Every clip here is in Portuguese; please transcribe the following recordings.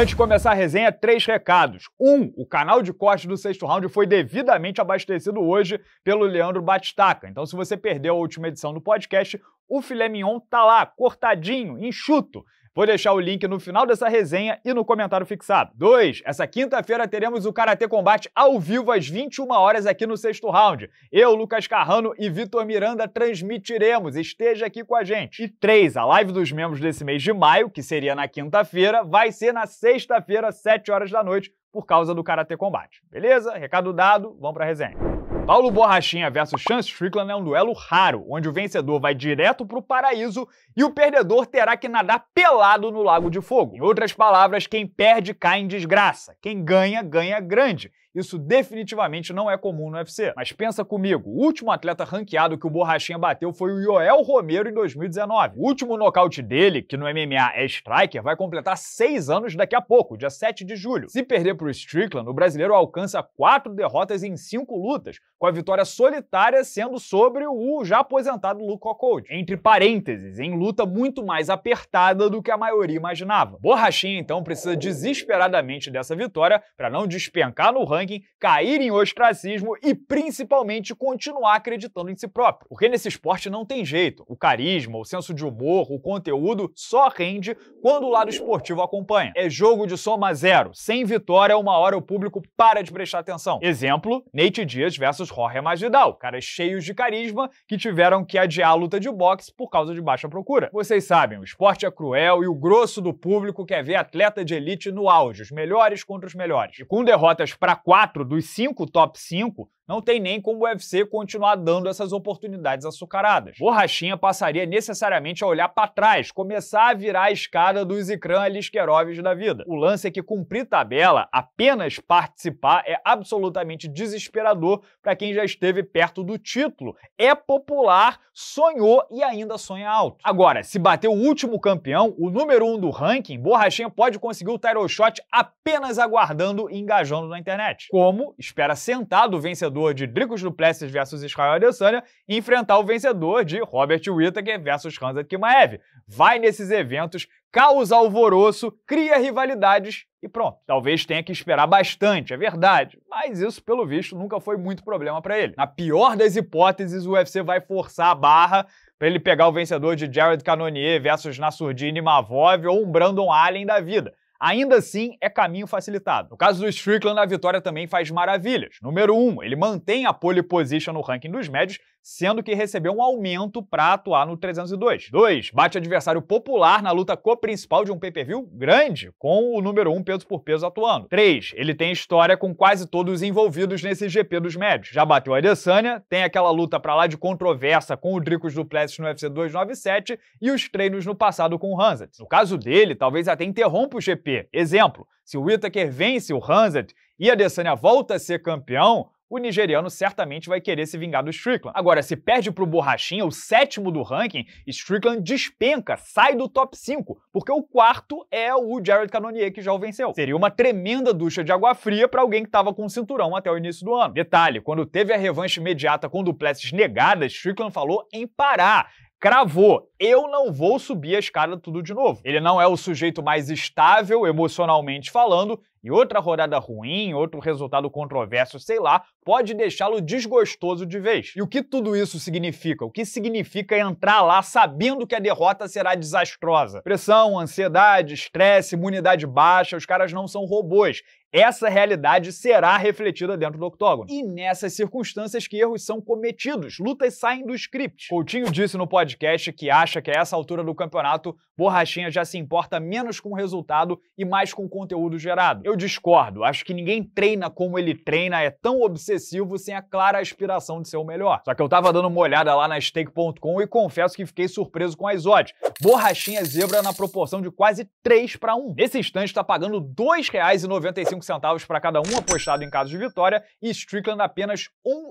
Antes de começar a resenha, três recados. Um, o canal de corte do sexto round foi devidamente abastecido hoje pelo Leandro Batistaca. Então, se você perdeu a última edição do podcast, o filé mignon tá lá, cortadinho, enxuto. Vou deixar o link no final dessa resenha e no comentário fixado. 2. Essa quinta-feira teremos o Karatê Combate ao vivo às 21 horas aqui no sexto round. Eu, Lucas Carrano e Vitor Miranda transmitiremos. Esteja aqui com a gente. E 3. A live dos membros desse mês de maio, que seria na quinta-feira, vai ser na sexta-feira, 7 horas da noite, por causa do Karatê Combate. Beleza? Recado dado, vamos pra resenha. Paulo Borrachinha versus Chance Strickland é um duelo raro, onde o vencedor vai direto para o paraíso e o perdedor terá que nadar pelado no Lago de Fogo. Em outras palavras, quem perde cai em desgraça, quem ganha, ganha grande. Isso definitivamente não é comum no UFC. Mas pensa comigo, o último atleta ranqueado que o Borrachinha bateu foi o Joel Romero em 2019. O último nocaute dele, que no MMA é striker, vai completar seis anos daqui a pouco, dia 7 de julho. Se perder para Strickland, o brasileiro alcança quatro derrotas em cinco lutas, com a vitória solitária sendo sobre o já aposentado Luke Rockhold. Entre parênteses, em luta muito mais apertada do que a maioria imaginava. Borrachinha, então, precisa desesperadamente dessa vitória para não despencar no ranking ranking, cair em ostracismo e principalmente continuar acreditando em si próprio. Porque nesse esporte não tem jeito. O carisma, o senso de humor, o conteúdo só rende quando o lado esportivo acompanha. É jogo de soma zero. Sem vitória, uma hora o público para de prestar atenção. Exemplo, Nate Diaz versus Jorge Magidal, caras cheios de carisma que tiveram que adiar a luta de boxe por causa de baixa procura. Vocês sabem, o esporte é cruel e o grosso do público quer ver atleta de elite no auge, os melhores contra os melhores. E com derrotas para quatro dos cinco top 5 não tem nem como o UFC continuar dando essas oportunidades açucaradas. Borrachinha passaria necessariamente a olhar para trás, começar a virar a escada dos Ikran Lisqueroves da vida. O lance é que cumprir tabela, apenas participar, é absolutamente desesperador para quem já esteve perto do título. É popular, sonhou e ainda sonha alto. Agora, se bater o último campeão, o número um do ranking, Borrachinha pode conseguir o title shot apenas aguardando e engajando na internet. Como espera sentado o vencedor vencedor de Dricos Duplessis versus Israel Adesanya e enfrentar o vencedor de Robert Whittaker versus Khamzat Kimaev. Vai nesses eventos, causa alvoroço, cria rivalidades e pronto. Talvez tenha que esperar bastante, é verdade, mas isso, pelo visto, nunca foi muito problema para ele. Na pior das hipóteses, o UFC vai forçar a barra para ele pegar o vencedor de Jared Cannonier versus Nassourdine Mavov ou um Brandon Allen da vida. Ainda assim, é caminho facilitado. No caso do Strickland, a vitória também faz maravilhas. Número 1, um, ele mantém a pole position no ranking dos médios, sendo que recebeu um aumento para atuar no 302. 2. Bate adversário popular na luta co-principal de um pay-per-view grande, com o número 1 um peso por peso atuando. 3. Ele tem história com quase todos os envolvidos nesse GP dos médios. Já bateu a Adesanya, tem aquela luta para lá de controvérsia com o Dricos Duplessis no UFC 297 e os treinos no passado com o Hansett. No caso dele, talvez até interrompa o GP. Exemplo, se o Whittaker vence o Hansett e a Adesanya volta a ser campeão, o nigeriano certamente vai querer se vingar do Strickland. Agora, se perde para o Borrachinha, o sétimo do ranking, Strickland despenca, sai do top 5, porque o quarto é o Jared Cannonier, que já o venceu. Seria uma tremenda ducha de água fria para alguém que estava com o cinturão até o início do ano. Detalhe, quando teve a revanche imediata com Duplessis negada, Strickland falou em parar cravou: eu não vou subir a escada tudo de novo. Ele não é o sujeito mais estável emocionalmente falando e outra rodada ruim, outro resultado controverso, sei lá, pode deixá-lo desgostoso de vez. E o que tudo isso significa? O que significa entrar lá sabendo que a derrota será desastrosa? Pressão, ansiedade, estresse, imunidade baixa, os caras não são robôs. Essa realidade será refletida dentro do octógono. E nessas circunstâncias que erros são cometidos, lutas saem do script. Coutinho disse no podcast que acha que a essa altura do campeonato, Borrachinha já se importa menos com o resultado e mais com o conteúdo gerado. Eu discordo. Acho que ninguém treina como ele treina, é tão obsessivo sem a clara aspiração de ser o melhor. Só que eu tava dando uma olhada lá na stake.com e confesso que fiquei surpreso com as odds. Borrachinha zebra na proporção de quase 3 para 1. Nesse instante tá pagando R$ 2,95 para cada um apostado em caso de vitória e Strickland apenas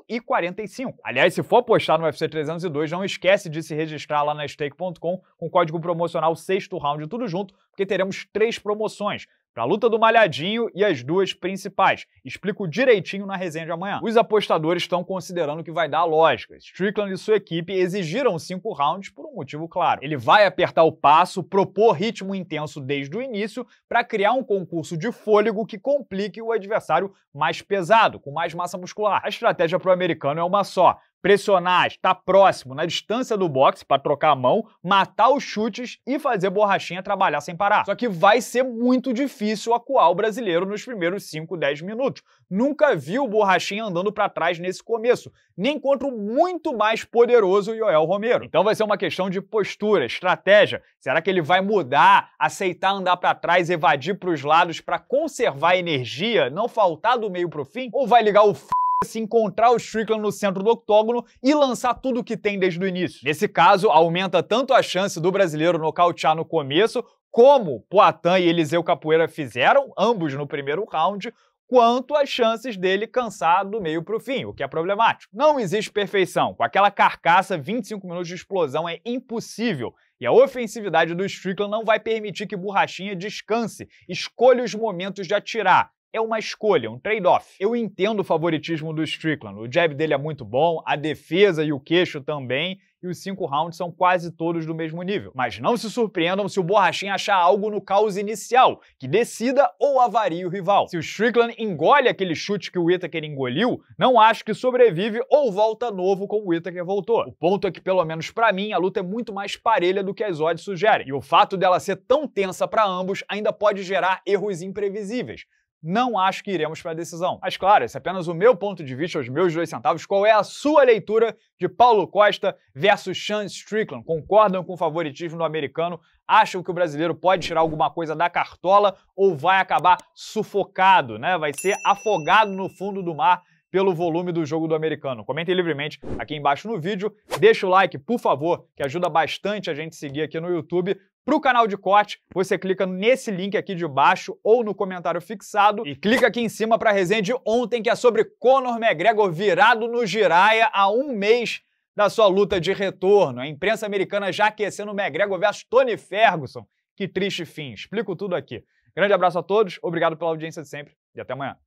R$ 1,45. Aliás, se for apostar no UFC 302, não esquece de se registrar lá na stake.com com código promocional sexto round tudo junto, porque teremos três promoções para a luta do Malhadinho e as duas principais. Explico direitinho na resenha de amanhã. Os apostadores estão considerando que vai dar a lógica. Strickland e sua equipe exigiram cinco rounds por um motivo claro. Ele vai apertar o passo, propor ritmo intenso desde o início para criar um concurso de fôlego que complique o adversário mais pesado, com mais massa muscular. A estratégia para o americano é uma só: pressionar, estar próximo, na distância do boxe para trocar a mão, matar os chutes e fazer borrachinha trabalhar sem parar. Só que vai ser muito difícil acuar o brasileiro nos primeiros 5, 10 minutos. Nunca vi o borrachinha andando para trás nesse começo, nem contra o muito mais poderoso Yoel Romero. Então vai ser uma questão de postura, estratégia. Será que ele vai mudar, aceitar andar para trás, evadir para os lados para conservar energia, não faltar do meio pro fim? Ou vai ligar o f se encontrar o Strickland no centro do octógono e lançar tudo o que tem desde o início. Nesse caso, aumenta tanto a chance do brasileiro nocautear no começo, como Poitin e Eliseu Capoeira fizeram, ambos no primeiro round, quanto as chances dele cansar do meio para o fim, o que é problemático. Não existe perfeição. Com aquela carcaça, 25 minutos de explosão é impossível. E a ofensividade do Strickland não vai permitir que Borrachinha descanse, escolha os momentos de atirar é uma escolha, um trade-off. Eu entendo o favoritismo do Strickland. O jab dele é muito bom, a defesa e o queixo também, e os cinco rounds são quase todos do mesmo nível. Mas não se surpreendam se o Borrachinha achar algo no caos inicial, que decida ou avarie o rival. Se o Strickland engole aquele chute que o Whittaker engoliu, não acho que sobrevive ou volta novo como o Whittaker voltou. O ponto é que, pelo menos para mim, a luta é muito mais parelha do que as odds sugerem. E o fato dela ser tão tensa para ambos ainda pode gerar erros imprevisíveis não acho que iremos para a decisão. Mas claro, esse é apenas o meu ponto de vista, os meus dois centavos. Qual é a sua leitura de Paulo Costa versus Sean Strickland? Concordam com o favoritismo do americano? Acham que o brasileiro pode tirar alguma coisa da cartola ou vai acabar sufocado, né? Vai ser afogado no fundo do mar pelo volume do jogo do americano. Comentem livremente aqui embaixo no vídeo, deixa o like, por favor, que ajuda bastante a gente seguir aqui no YouTube. Para o canal de corte, você clica nesse link aqui de baixo ou no comentário fixado e clica aqui em cima para a resenha de ontem, que é sobre Conor McGregor virado no Jiraya há um mês da sua luta de retorno. A imprensa americana já aquecendo McGregor versus Tony Ferguson. Que triste fim. Explico tudo aqui. Grande abraço a todos, obrigado pela audiência de sempre e até amanhã.